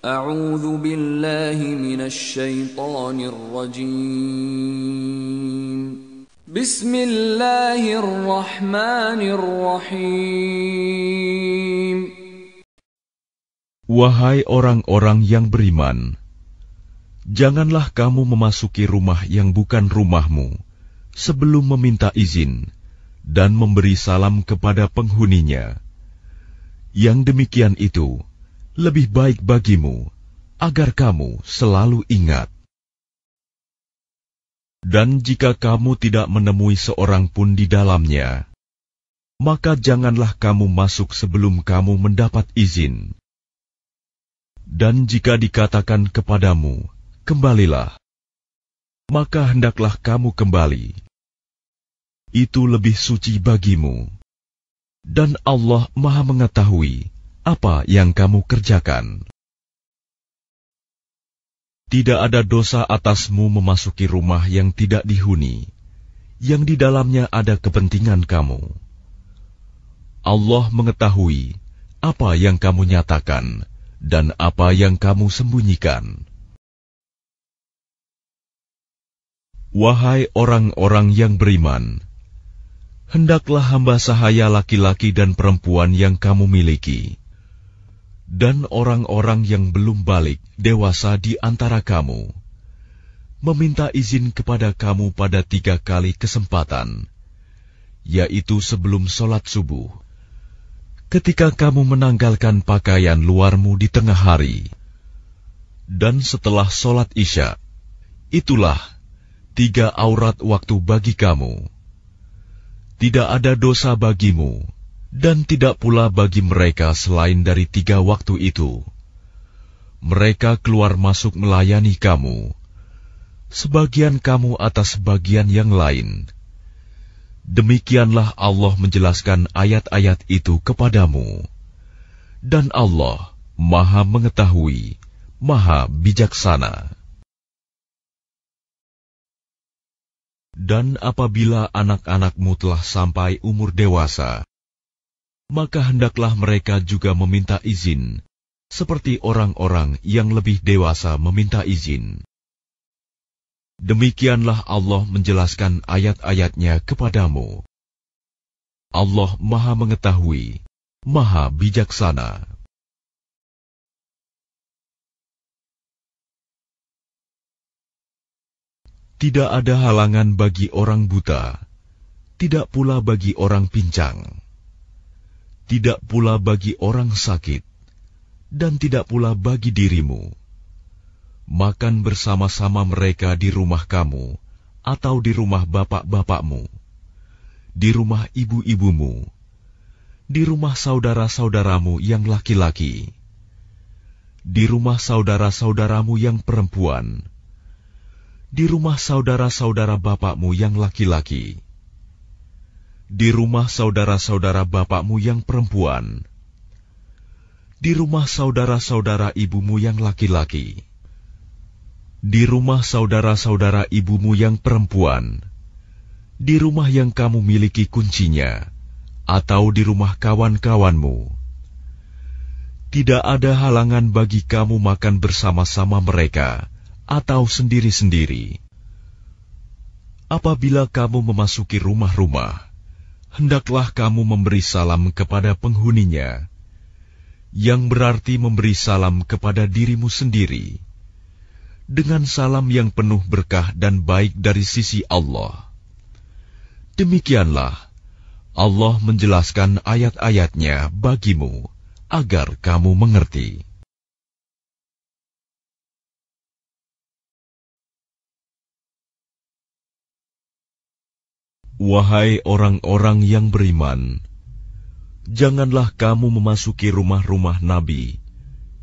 أعوذ بالله من الشيطان الرجيم بسم الله الرحمن الرحيم Wahai orang-orang yang beriman, janganlah kamu memasuki rumah yang bukan rumahmu sebelum meminta izin dan memberi salam kepada penghuninya. Yang demikian itu, lebih baik bagimu agar kamu selalu ingat. Dan jika kamu tidak menemui seorang pun di dalamnya, maka janganlah kamu masuk sebelum kamu mendapat izin. Dan jika dikatakan kepadamu, "Kembalilah," maka hendaklah kamu kembali. Itu lebih suci bagimu, dan Allah Maha Mengetahui apa yang kamu kerjakan. Tidak ada dosa atasmu memasuki rumah yang tidak dihuni, yang di dalamnya ada kepentingan kamu. Allah mengetahui apa yang kamu nyatakan dan apa yang kamu sembunyikan. Wahai orang-orang yang beriman, hendaklah hamba sahaya laki-laki dan perempuan yang kamu miliki dan orang-orang yang belum balik dewasa di antara kamu, meminta izin kepada kamu pada tiga kali kesempatan, yaitu sebelum sholat subuh, ketika kamu menanggalkan pakaian luarmu di tengah hari, dan setelah sholat isya. Itulah tiga aurat waktu bagi kamu. Tidak ada dosa bagimu dan tidak pula bagi mereka selain dari tiga waktu itu. Mereka keluar masuk melayani kamu, sebagian kamu atas sebagian yang lain. Demikianlah Allah menjelaskan ayat-ayat itu kepadamu. Dan Allah maha mengetahui, maha bijaksana. Dan apabila anak-anakmu telah sampai umur dewasa, maka hendaklah mereka juga meminta izin, seperti orang-orang yang lebih dewasa meminta izin. Demikianlah Allah menjelaskan ayat-ayatnya kepadamu. Allah Maha Mengetahui, Maha Bijaksana. Tidak ada halangan bagi orang buta, tidak pula bagi orang pincang tidak pula bagi orang sakit, dan tidak pula bagi dirimu. Makan bersama-sama mereka di rumah kamu atau di rumah bapak-bapakmu, di rumah ibu-ibumu, di rumah saudara-saudaramu yang laki-laki, di rumah saudara-saudaramu yang perempuan, di rumah saudara-saudara bapakmu yang laki-laki di rumah saudara-saudara bapakmu yang perempuan, di rumah saudara-saudara ibumu yang laki-laki, di rumah saudara-saudara ibumu yang perempuan, di rumah yang kamu miliki kuncinya, atau di rumah kawan-kawanmu. Tidak ada halangan bagi kamu makan bersama-sama mereka atau sendiri-sendiri. Apabila kamu memasuki rumah-rumah, hendaklah kamu memberi salam kepada penghuninya, yang berarti memberi salam kepada dirimu sendiri, dengan salam yang penuh berkah dan baik dari sisi Allah. Demikianlah Allah menjelaskan ayat-ayatnya bagimu agar kamu mengerti. Wahai orang-orang yang beriman, janganlah kamu memasuki rumah-rumah nabi,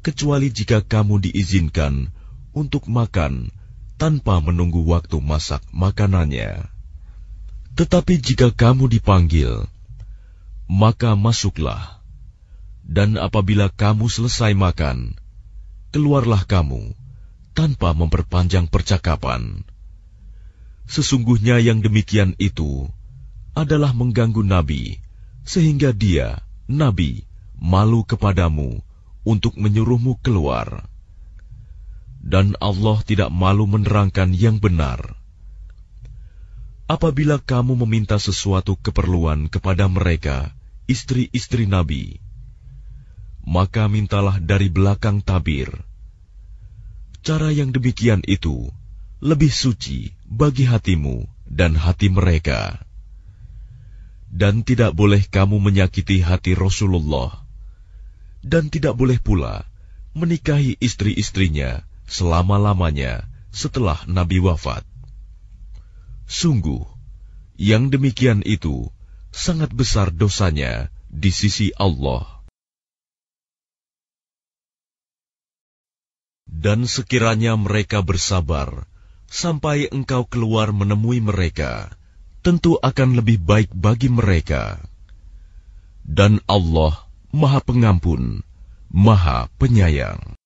kecuali jika kamu diizinkan untuk makan tanpa menunggu waktu masak makanannya. Tetapi jika kamu dipanggil, maka masuklah, dan apabila kamu selesai makan, keluarlah kamu tanpa memperpanjang percakapan. Sesungguhnya yang demikian itu adalah mengganggu Nabi, sehingga dia, Nabi, malu kepadamu untuk menyuruhmu keluar. Dan Allah tidak malu menerangkan yang benar. Apabila kamu meminta sesuatu keperluan kepada mereka, istri-istri Nabi, maka mintalah dari belakang tabir. Cara yang demikian itu lebih suci bagi hatimu dan hati mereka. Dan tidak boleh kamu menyakiti hati Rasulullah, dan tidak boleh pula menikahi istri-istrinya selama-lamanya setelah Nabi wafat. Sungguh, yang demikian itu sangat besar dosanya di sisi Allah. Dan sekiranya mereka bersabar, sampai engkau keluar menemui mereka, tentu akan lebih baik bagi mereka. Dan Allah Maha Pengampun, Maha Penyayang.